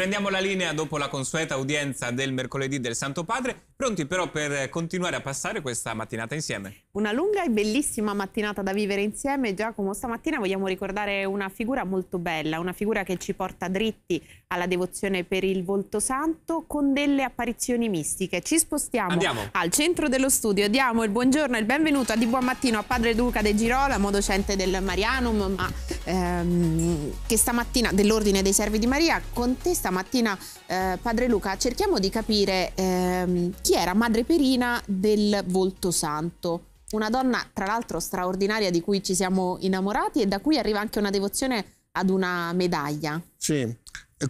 Prendiamo la linea dopo la consueta udienza del mercoledì del Santo Padre, pronti però per continuare a passare questa mattinata insieme. Una lunga e bellissima mattinata da vivere insieme. Giacomo, stamattina vogliamo ricordare una figura molto bella, una figura che ci porta dritti alla devozione per il volto santo con delle apparizioni mistiche. Ci spostiamo Andiamo. al centro dello studio. Diamo il buongiorno e il benvenuto a Di Buon Mattino a Padre Duca De Girolamo, docente del Marianum, ma ehm, che stamattina, dell'Ordine dei Servi di Maria, con te stamattina, eh, Padre Luca, cerchiamo di capire ehm, chi era Madre Perina del volto santo una donna tra l'altro straordinaria di cui ci siamo innamorati e da cui arriva anche una devozione ad una medaglia. Sì,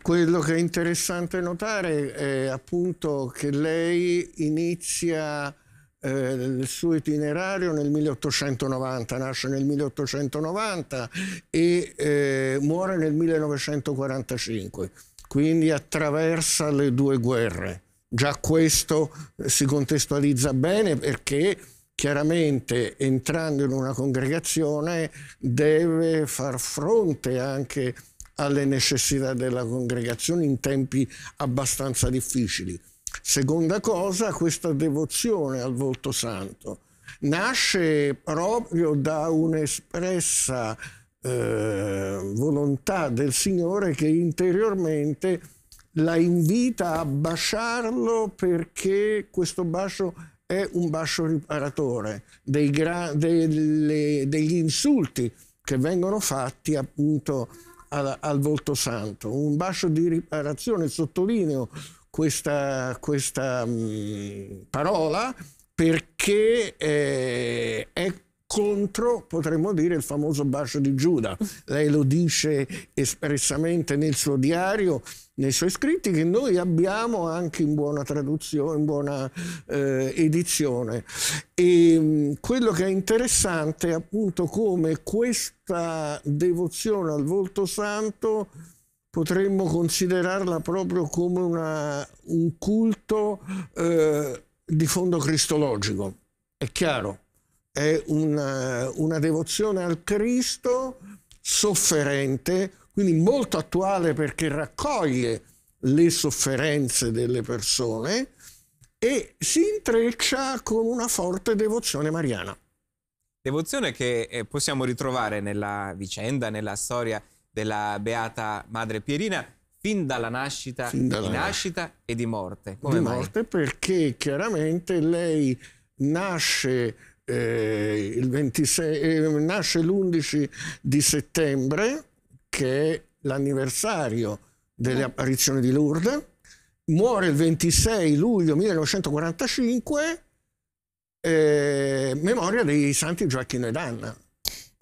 quello che è interessante notare è appunto che lei inizia eh, il suo itinerario nel 1890, nasce nel 1890 e eh, muore nel 1945, quindi attraversa le due guerre. Già questo si contestualizza bene perché chiaramente entrando in una congregazione deve far fronte anche alle necessità della congregazione in tempi abbastanza difficili. Seconda cosa, questa devozione al volto santo nasce proprio da un'espressa eh, volontà del Signore che interiormente la invita a baciarlo perché questo bacio è un basso riparatore dei delle, degli insulti che vengono fatti appunto al, al volto santo, un basso di riparazione, sottolineo questa, questa mh, mm, parola perché eh, è contro, potremmo dire, il famoso bacio di Giuda. Lei lo dice espressamente nel suo diario, nei suoi scritti, che noi abbiamo anche in buona traduzione, in buona eh, edizione. E mm, quello che è interessante è appunto come questa devozione al volto santo potremmo considerarla proprio come una, un culto eh, di fondo cristologico. È chiaro, è una, eh, una devozione al Cristo sofferente, quindi molto attuale perché raccoglie le sofferenze delle persone e si intreccia con una forte devozione mariana. Devozione che eh, possiamo ritrovare nella vicenda, nella storia della beata madre Pierina fin dalla nascita, fin dalla... di nascita e di morte. Come di mai? morte perché chiaramente lei nasce eh, 26, eh, nasce l'11 di settembre, che è l'anniversario delle apparizioni di Lourdes, muore il 26 luglio 1945, eh, memoria dei santi Gioacchino ed Anna.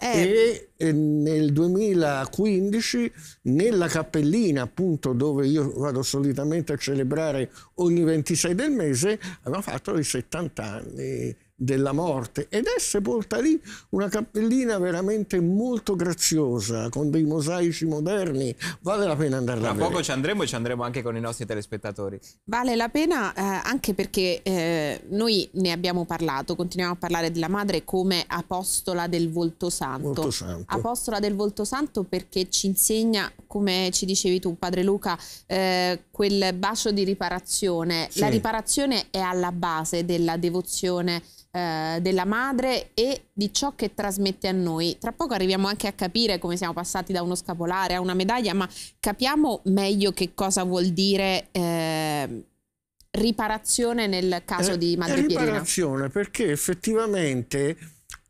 Eh. E eh, nel 2015 nella cappellina appunto dove io vado solitamente a celebrare ogni 26 del mese aveva fatto i 70 anni della morte ed è sepolta lì una cappellina veramente molto graziosa con dei mosaici moderni vale la pena andare tra poco ci andremo e ci andremo anche con i nostri telespettatori vale la pena eh, anche perché eh, noi ne abbiamo parlato continuiamo a parlare della madre come apostola del volto santo. volto santo apostola del volto santo perché ci insegna come ci dicevi tu, padre Luca, eh, quel bacio di riparazione, sì. la riparazione è alla base della devozione eh, della madre e di ciò che trasmette a noi. Tra poco arriviamo anche a capire come siamo passati da uno scapolare a una medaglia, ma capiamo meglio che cosa vuol dire eh, riparazione nel caso eh, di Madre Pierina. Riparazione perché effettivamente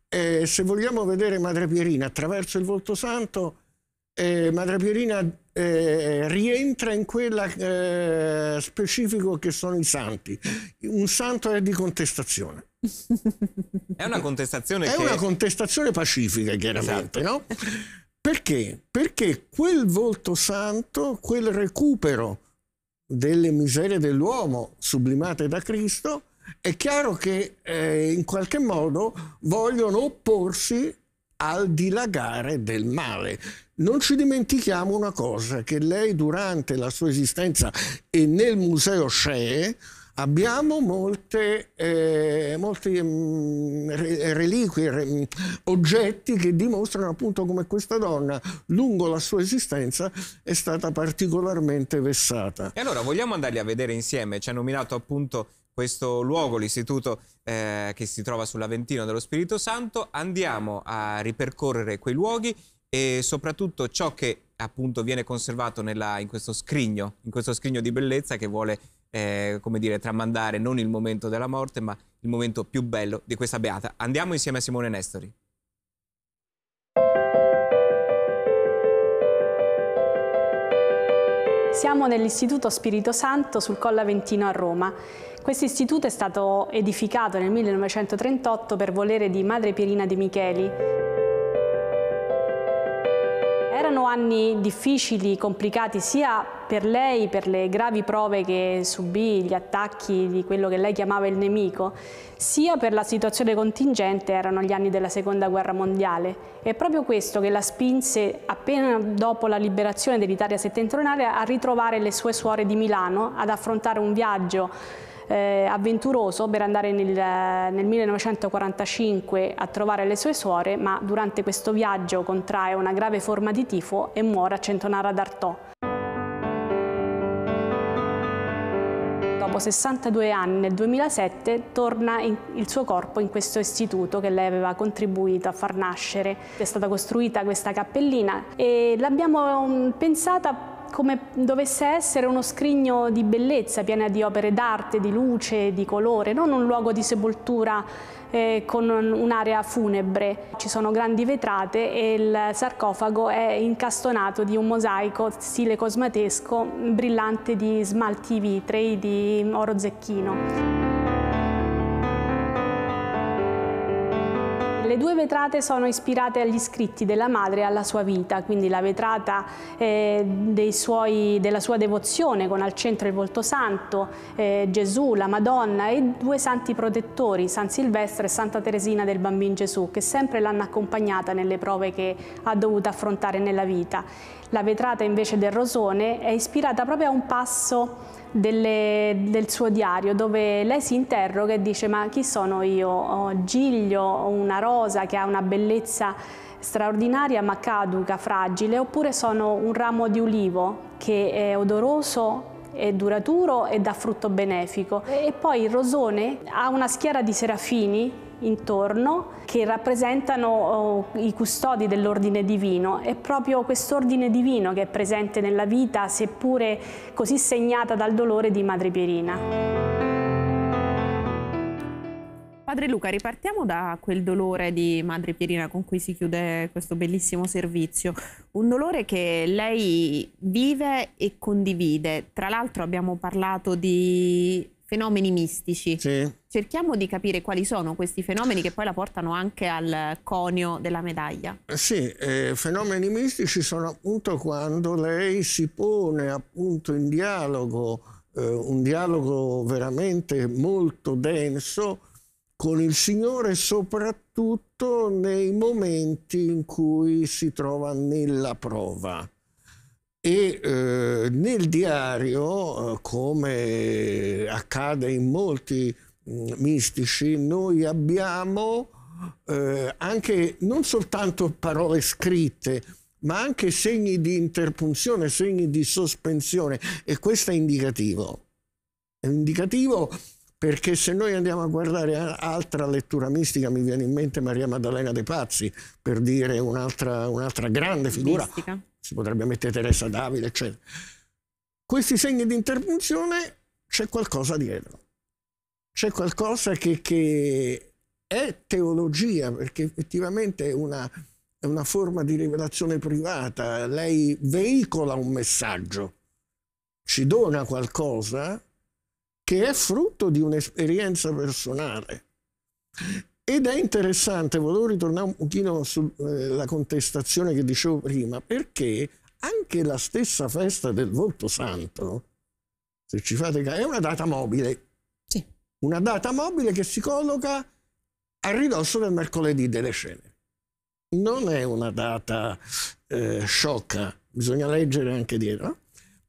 eh, se vogliamo vedere Madre Pierina attraverso il volto santo eh, Madre Pierina eh, rientra in quella eh, specifico che sono i santi. Un santo è di contestazione. È una contestazione È che... una contestazione pacifica, chiaramente, esatto. no? Perché? Perché quel volto santo, quel recupero delle miserie dell'uomo sublimate da Cristo, è chiaro che eh, in qualche modo vogliono opporsi al dilagare del male. Non ci dimentichiamo una cosa, che lei durante la sua esistenza e nel museo Shea abbiamo molte, eh, molte mh, mm, reliquie, mh, mm, oggetti che dimostrano appunto come questa donna lungo la sua esistenza è stata particolarmente vessata. E allora vogliamo andarli a vedere insieme, ci ha nominato appunto questo luogo, l'istituto eh, che si trova sull'Aventino dello Spirito Santo, andiamo a ripercorrere quei luoghi e soprattutto ciò che appunto viene conservato nella, in questo scrigno, in questo scrigno di bellezza che vuole, eh, come dire, tramandare non il momento della morte, ma il momento più bello di questa beata. Andiamo insieme a Simone Nestori. Siamo nell'Istituto Spirito Santo sul Colla Ventino a Roma. Questo istituto è stato edificato nel 1938 per volere di Madre Pierina De Micheli erano anni difficili, complicati sia per lei, per le gravi prove che subì, gli attacchi di quello che lei chiamava il nemico, sia per la situazione contingente, erano gli anni della Seconda Guerra Mondiale. È proprio questo che la spinse, appena dopo la liberazione dell'Italia settentrionale, a ritrovare le sue suore di Milano, ad affrontare un viaggio eh, avventuroso per andare nel, nel 1945 a trovare le sue suore, ma durante questo viaggio contrae una grave forma di tifo e muore a Centonara d'Artò. Dopo 62 anni, nel 2007, torna in, il suo corpo in questo istituto che lei aveva contribuito a far nascere. È stata costruita questa cappellina e l'abbiamo mm, pensata come dovesse essere uno scrigno di bellezza, piena di opere d'arte, di luce, di colore, non un luogo di sepoltura eh, con un'area funebre. Ci sono grandi vetrate e il sarcofago è incastonato di un mosaico stile cosmatesco brillante di smalti vitrei di oro zecchino. due vetrate sono ispirate agli scritti della madre e alla sua vita, quindi la vetrata eh, suoi, della sua devozione con al centro il volto santo, eh, Gesù, la Madonna e due santi protettori, San Silvestro e Santa Teresina del Bambin Gesù, che sempre l'hanno accompagnata nelle prove che ha dovuto affrontare nella vita. La vetrata invece del rosone è ispirata proprio a un passo delle, del suo diario dove lei si interroga e dice ma chi sono io? Oh, Giglio, una rosa che ha una bellezza straordinaria ma caduca, fragile, oppure sono un ramo di ulivo che è odoroso è duraturo e dà frutto benefico. E poi il rosone ha una schiera di serafini intorno che rappresentano eh, i custodi dell'ordine divino. È proprio quest'ordine divino che è presente nella vita, seppure così segnata dal dolore di Madre Pierina. Padre Luca, ripartiamo da quel dolore di Madre Pierina con cui si chiude questo bellissimo servizio. Un dolore che lei vive e condivide. Tra l'altro abbiamo parlato di fenomeni mistici. Sì cerchiamo di capire quali sono questi fenomeni che poi la portano anche al conio della medaglia. Sì, eh, fenomeni mistici sono appunto quando lei si pone appunto in dialogo, eh, un dialogo veramente molto denso con il Signore soprattutto nei momenti in cui si trova nella prova e eh, nel diario, eh, come accade in molti Mm, mistici, noi abbiamo eh, anche non soltanto parole scritte, ma anche segni di interpunzione, segni di sospensione e questo è indicativo. È indicativo perché se noi andiamo a guardare altra lettura mistica, mi viene in mente Maria Maddalena De Pazzi, per dire un'altra, un'altra grande figura, mistica. si potrebbe mettere Teresa Davide, eccetera. Questi segni di interpunzione c'è qualcosa dietro c'è qualcosa che, che, è teologia, perché effettivamente è una, è una forma di rivelazione privata, lei veicola un messaggio, ci dona qualcosa che è frutto di un'esperienza personale. Ed è interessante, volevo ritornare un pochino sulla eh, contestazione che dicevo prima, perché anche la stessa festa del Volto Santo, se ci fate caso, è una data mobile una data mobile che si colloca a ridosso del mercoledì delle scene. Non è una data eh, sciocca, bisogna leggere anche dietro,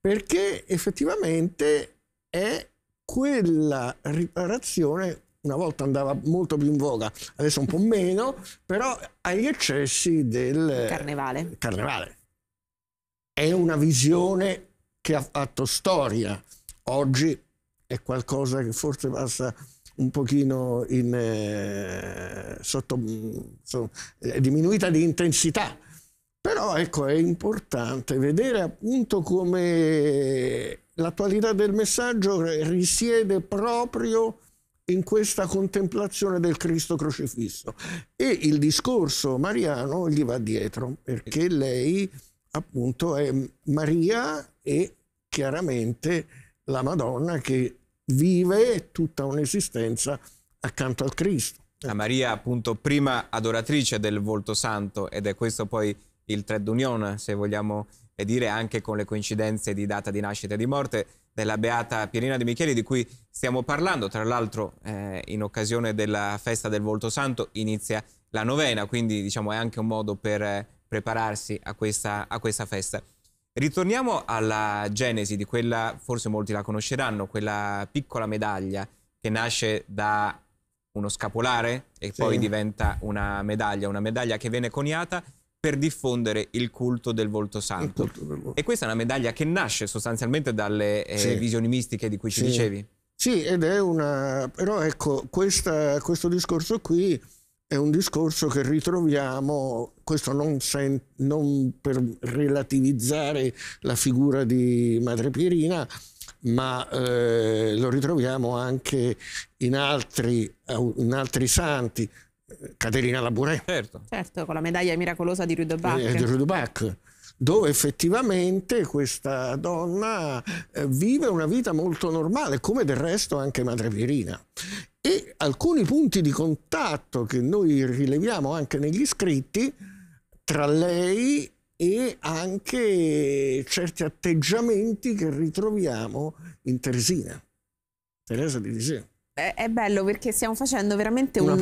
perché effettivamente è quella riparazione, una volta andava molto più in voga, adesso un po' meno, però agli eccessi del carnevale. carnevale. È una visione che ha fatto storia. Oggi è qualcosa che forse passa un pochino in, eh, sotto, insomma, è diminuita di intensità. Però ecco, è importante vedere appunto come l'attualità del messaggio risiede proprio in questa contemplazione del Cristo crocifisso e il discorso mariano gli va dietro perché lei appunto è Maria e chiaramente la Madonna che vive tutta un'esistenza accanto al Cristo. La Maria appunto prima adoratrice del volto santo ed è questo poi il thread union, se vogliamo eh, dire, anche con le coincidenze di data di nascita e di morte della beata Pierina Di Micheli di cui stiamo parlando, tra l'altro eh, in occasione della festa del volto santo inizia la novena, quindi diciamo è anche un modo per eh, prepararsi a questa, a questa festa. Ritorniamo alla genesi di quella, forse molti la conosceranno, quella piccola medaglia che nasce da uno scapolare e sì. poi diventa una medaglia, una medaglia che viene coniata per diffondere il culto del volto santo. Del volto. E questa è una medaglia che nasce sostanzialmente dalle eh, sì. visioni mistiche di cui ci sì. dicevi. Sì, ed è una... però ecco, questa, questo discorso qui è un discorso che ritroviamo, questo non, sen, non per relativizzare la figura di Madre Pierina, ma eh, lo ritroviamo anche in altri, in altri santi, Caterina Laburè. Certo. certo. con la medaglia miracolosa di Rudobach. Eh, di Rudobach dove effettivamente questa donna eh, vive una vita molto normale, come del resto anche Madre Pierina e alcuni punti di contatto che noi rileviamo anche negli scritti tra lei e anche certi atteggiamenti che ritroviamo in Teresina, Teresa di Liseo è bello perché stiamo facendo veramente un,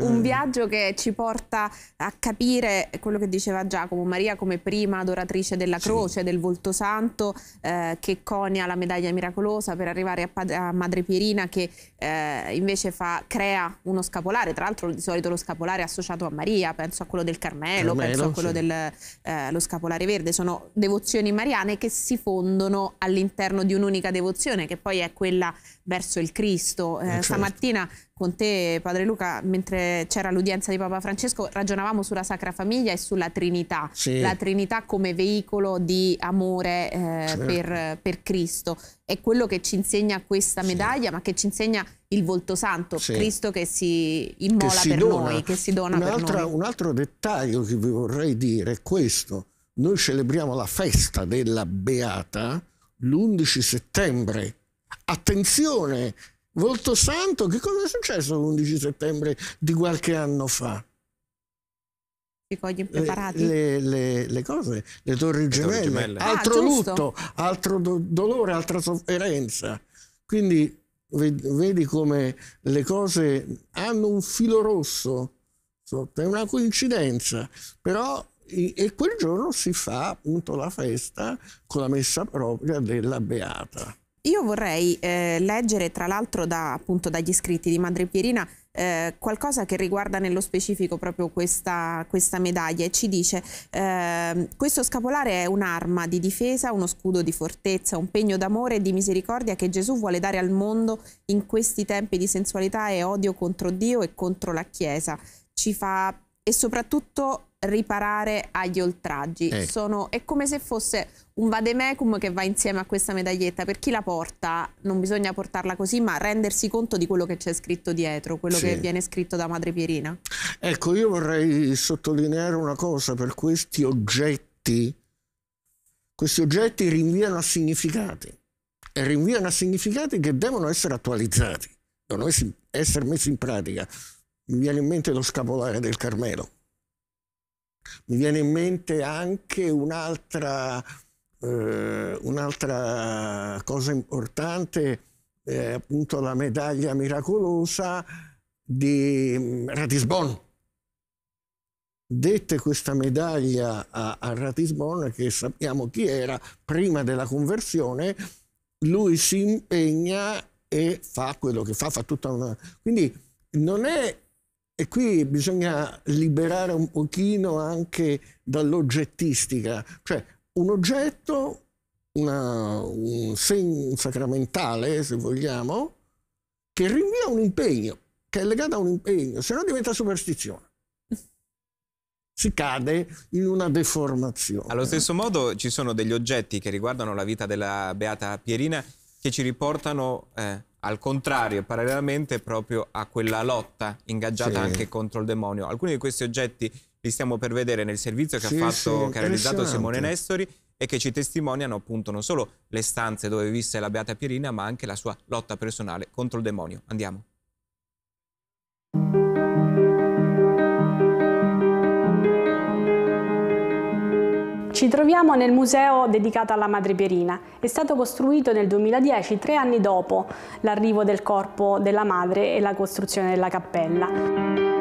un, viaggio che ci porta a capire quello che diceva Giacomo Maria come prima adoratrice della croce, sì. del volto santo, eh, che conia la medaglia miracolosa per arrivare a, a Madre Pierina che eh, invece fa, crea uno scapolare, tra l'altro di solito lo scapolare è associato a Maria, penso a quello del Carmelo, Carmelo penso a quello sì. dello eh, scapolare verde, sono devozioni mariane che si fondono all'interno di un'unica devozione che poi è quella verso il Cristo eh, eh, certo. stamattina con te, padre Luca, mentre c'era l'udienza di Papa Francesco, ragionavamo sulla Sacra Famiglia e sulla Trinità, sì. la Trinità come veicolo di amore eh, certo. per, per, Cristo. È quello che ci insegna questa medaglia, sì. ma che ci insegna il volto santo, sì. Cristo che si immola che si per dona. noi, che si dona per noi. Un altro dettaglio che vi vorrei dire è questo. Noi celebriamo la festa della Beata l'11 settembre. Attenzione, Volto Santo, che cosa è successo l'11 settembre di qualche anno fa? I cogli impreparati? Le, le, le, cose, le torri gemelle, le torri gemelle. Ah, altro ah, lutto, altro do- dolore, altra sofferenza. Quindi vedi come le cose hanno un filo rosso, è una coincidenza, però e quel giorno si fa appunto la festa con la messa propria della Beata. Io vorrei eh, leggere, tra l'altro, da, appunto, dagli iscritti di Madre Pierina, eh, qualcosa che riguarda nello specifico proprio questa, questa medaglia e ci dice eh, questo scapolare è un'arma di difesa, uno scudo di fortezza, un pegno d'amore e di misericordia che Gesù vuole dare al mondo in questi tempi di sensualità e odio contro Dio e contro la Chiesa. Ci fa e soprattutto riparare agli oltraggi. Eh. Sono, è come se fosse un vademecum che va insieme a questa medaglietta. Per chi la porta non bisogna portarla così, ma rendersi conto di quello che c'è scritto dietro, quello sì. che viene scritto da Madre Pierina. Ecco, io vorrei sottolineare una cosa per questi oggetti. Questi oggetti rinviano a significati e rinviano a significati che devono essere attualizzati, devono essere messi in pratica. Mi viene in mente lo scapolare del Carmelo mi viene in mente anche un'altra, eh, un'altra cosa importante, eh, appunto la medaglia miracolosa di mm, Ratisbon. Dette questa medaglia a, a Ratisbon, che sappiamo chi era prima della conversione, lui si impegna e fa quello che fa, fa tutta una... Quindi non è e qui bisogna liberare un pochino anche dall'oggettistica, cioè un oggetto, una, un segno sacramentale, se vogliamo, che rinvia un impegno, che è legato a un impegno, se no diventa superstizione si cade in una deformazione. Allo stesso modo ci sono degli oggetti che riguardano la vita della Beata Pierina che ci riportano eh, al contrario, parallelamente proprio a quella lotta ingaggiata sì. anche contro il demonio. Alcuni di questi oggetti li stiamo per vedere nel servizio che, sì, ha, fatto, sì, che ha realizzato Simone Nestori e che ci testimoniano appunto non solo le stanze dove visse la Beata Pierina, ma anche la sua lotta personale contro il demonio. Andiamo. Ci troviamo nel museo dedicato alla Madre Pierina. È stato costruito nel 2010, tre anni dopo l'arrivo del corpo della madre e la costruzione della cappella.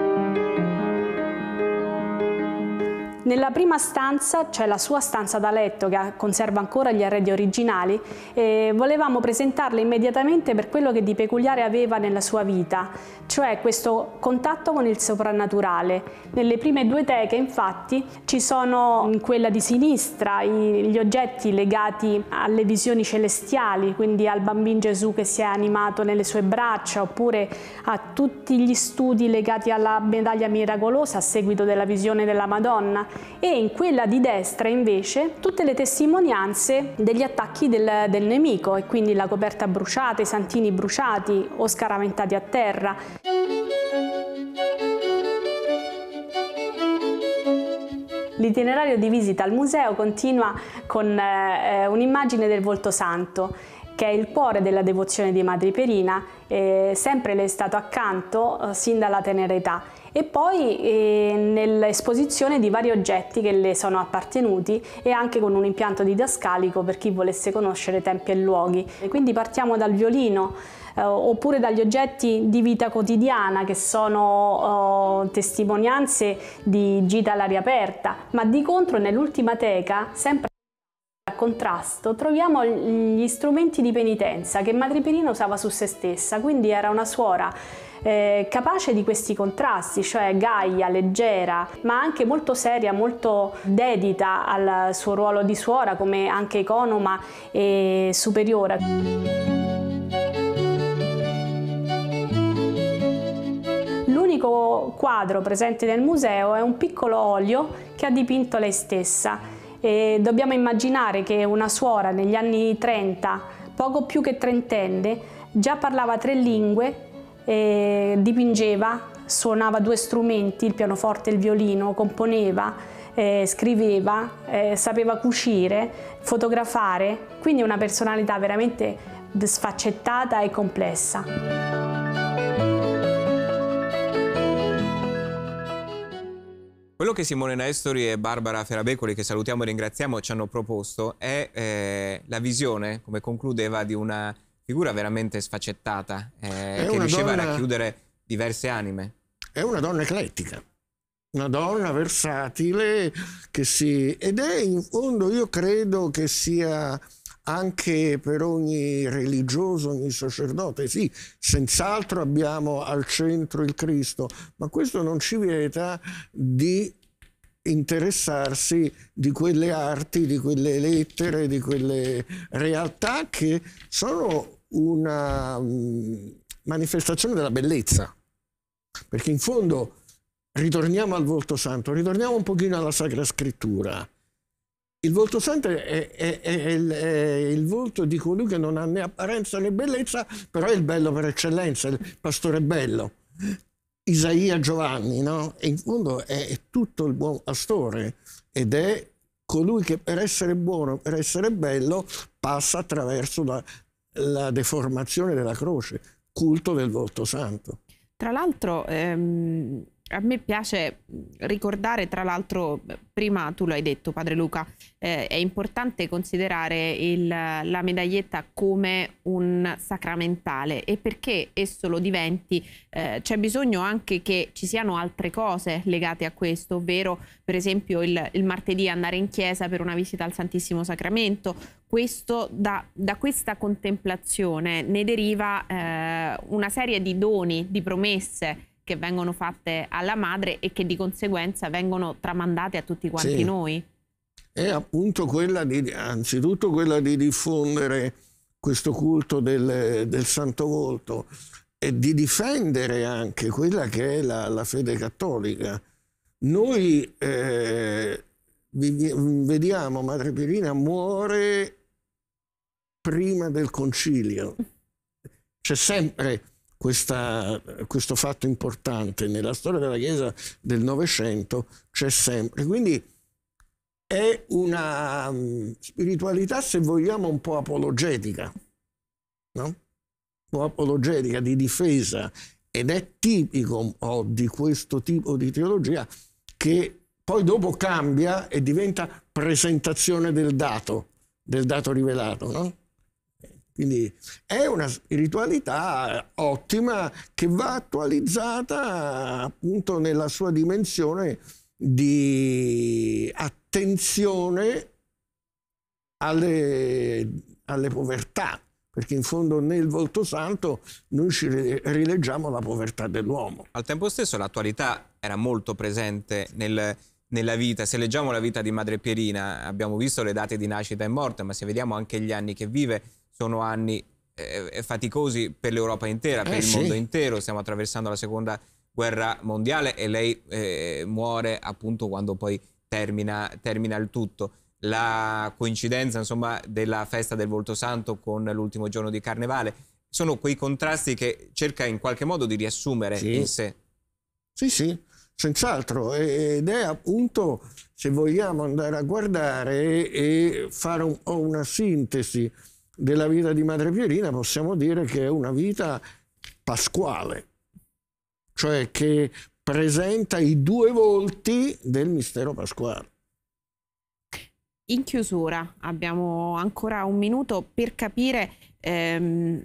Nella prima stanza c'è cioè la sua stanza da letto che conserva ancora gli arredi originali e volevamo presentarla immediatamente per quello che di peculiare aveva nella sua vita, cioè questo contatto con il soprannaturale. Nelle prime due teche infatti ci sono in quella di sinistra gli oggetti legati alle visioni celestiali, quindi al bambino Gesù che si è animato nelle sue braccia oppure a tutti gli studi legati alla medaglia miracolosa a seguito della visione della Madonna e in quella di destra invece tutte le testimonianze degli attacchi del, del nemico e quindi la coperta bruciata, i santini bruciati o scaraventati a terra. L'itinerario di visita al museo continua con eh, eh, un'immagine del volto santo che è il cuore della devozione di Madre Perina, eh, sempre le è stato accanto eh, sin dalla tenera età e poi eh, nell'esposizione di vari oggetti che le sono appartenuti e anche con un impianto didascalico per chi volesse conoscere tempi e luoghi. E quindi partiamo dal violino eh, oppure dagli oggetti di vita quotidiana che sono eh, testimonianze di gita all'aria aperta, ma di contro nell'ultima teca sempre a contrasto troviamo gli strumenti di penitenza che Madreperina usava su se stessa, quindi era una suora eh, capace di questi contrasti, cioè gaia, leggera, ma anche molto seria, molto dedita al suo ruolo di suora come anche economa e superiore. L'unico quadro presente nel museo è un piccolo olio che ha dipinto lei stessa. E dobbiamo immaginare che una suora negli anni 30, poco più che trentenne, già parlava tre lingue, dipingeva, suonava due strumenti, il pianoforte e il violino, componeva, eh, scriveva, eh, sapeva cucire, fotografare, quindi una personalità veramente sfaccettata e complessa. Quello che Simone Nestori e Barbara Ferabecoli, che salutiamo e ringraziamo, ci hanno proposto è eh, la visione, come concludeva, di una figura veramente sfaccettata, eh, che riusciva donna, a racchiudere diverse anime. È una donna eclettica, una donna versatile, che si, ed è in fondo io credo che sia anche per ogni religioso, ogni sacerdote. Sì, senz'altro abbiamo al centro il Cristo, ma questo non ci vieta di interessarsi di quelle arti, di quelle lettere, di quelle realtà che sono una mm, manifestazione della bellezza. Perché in fondo ritorniamo al volto santo, ritorniamo un pochino alla Sacra Scrittura. Il volto santo è, è, è, il, è, il, volto di colui che non ha né apparenza né bellezza, però è il bello per eccellenza, il pastore bello. Isaia Giovanni, no? E in fondo è tutto il buon pastore ed è colui che per essere buono, per essere bello, passa attraverso la, la deformazione della croce, culto del volto santo. Tra l'altro, ehm, a me piace ricordare, tra l'altro, prima tu l'hai detto, padre Luca, eh, è importante considerare il, la medaglietta come un sacramentale e perché esso lo diventi eh, c'è bisogno anche che ci siano altre cose legate a questo, ovvero per esempio il, il martedì andare in chiesa per una visita al Santissimo Sacramento, questo, da, da, questa contemplazione ne deriva eh, una serie di doni, di promesse che vengono fatte alla madre e che di conseguenza vengono tramandate a tutti quanti sì. noi? È appunto quella di, anzitutto quella di diffondere questo culto del, del Santo Volto e di difendere anche quella che è la, la fede cattolica. Noi eh, vediamo Madre Pirina muore prima del concilio. C'è sempre questa, questo fatto importante nella storia della Chiesa del Novecento c'è sempre. Quindi è una mm, spiritualità, se vogliamo, un po' apologetica, no? un po' apologetica di difesa ed è tipico oh, di questo tipo di teologia che poi dopo cambia e diventa presentazione del dato, del dato rivelato. No? Quindi è una spiritualità ottima che va attualizzata appunto nella sua dimensione di attenzione alle, alle povertà, perché in fondo nel volto santo noi ci rileggiamo la povertà dell'uomo. Al tempo stesso l'attualità era molto presente nel, nella vita. Se leggiamo la vita di Madre Pierina, abbiamo visto le date di nascita e morte, ma se vediamo anche gli anni che vive, sono anni eh, eh, faticosi per l'Europa intera, per eh, il sì. mondo intero. Stiamo attraversando la seconda guerra mondiale e lei eh, muore appunto quando poi termina, termina il tutto. La coincidenza insomma, della festa del Volto Santo con l'ultimo giorno di Carnevale sono quei contrasti che cerca in qualche modo di riassumere sì. in sé. Sì, sì, senz'altro. Ed è appunto, se vogliamo andare a guardare e fare un, una sintesi della vita di Madre Pierina possiamo dire che è una vita pasquale, cioè che presenta i due volti del mistero pasquale. In chiusura abbiamo ancora un minuto per capire ehm,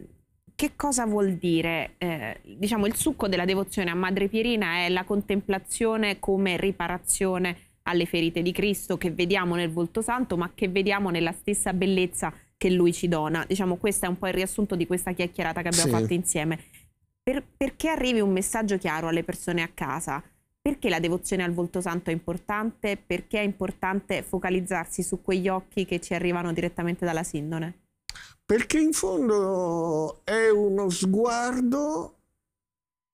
che cosa vuol dire, eh, diciamo il succo della devozione a Madre Pierina è la contemplazione come riparazione alle ferite di Cristo che vediamo nel volto santo ma che vediamo nella stessa bellezza che lui ci dona. Diciamo, questo è un po' il riassunto di questa chiacchierata che abbiamo sì. fatto insieme. Per, perché arrivi un messaggio chiaro alle persone a casa? Perché la devozione al volto santo è importante? Perché è importante focalizzarsi su quegli occhi che ci arrivano direttamente dalla sindone? Perché in fondo è uno sguardo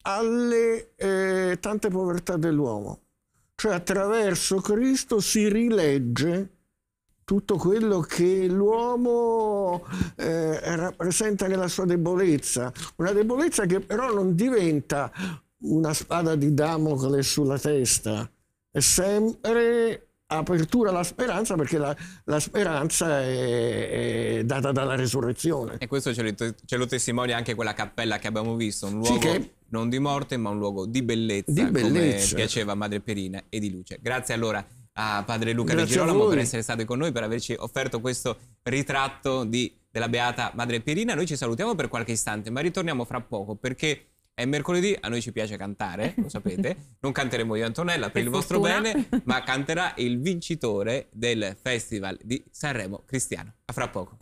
alle eh, tante povertà dell'uomo. Cioè attraverso Cristo si rilegge tutto quello che l'uomo eh, rappresenta nella sua debolezza, una debolezza che però non diventa una spada di Damocle sulla testa, è sempre apertura alla speranza perché la, la speranza è, è, data dalla risurrezione. E questo ce lo, ce lo, testimonia anche quella cappella che abbiamo visto, un luogo sì che... non di morte ma un luogo di bellezza, di bellezza. come piaceva a Madre Perina e di luce. Grazie allora a padre Luca Grazie De Girolamo per essere stato con noi, per averci offerto questo ritratto di, della beata Madre Pierina. Noi ci salutiamo per qualche istante, ma ritorniamo fra poco perché è mercoledì, a noi ci piace cantare, lo sapete. Non canteremo io Antonella per, il vostro bene, ma canterà il vincitore del Festival di Sanremo Cristiano. A fra poco.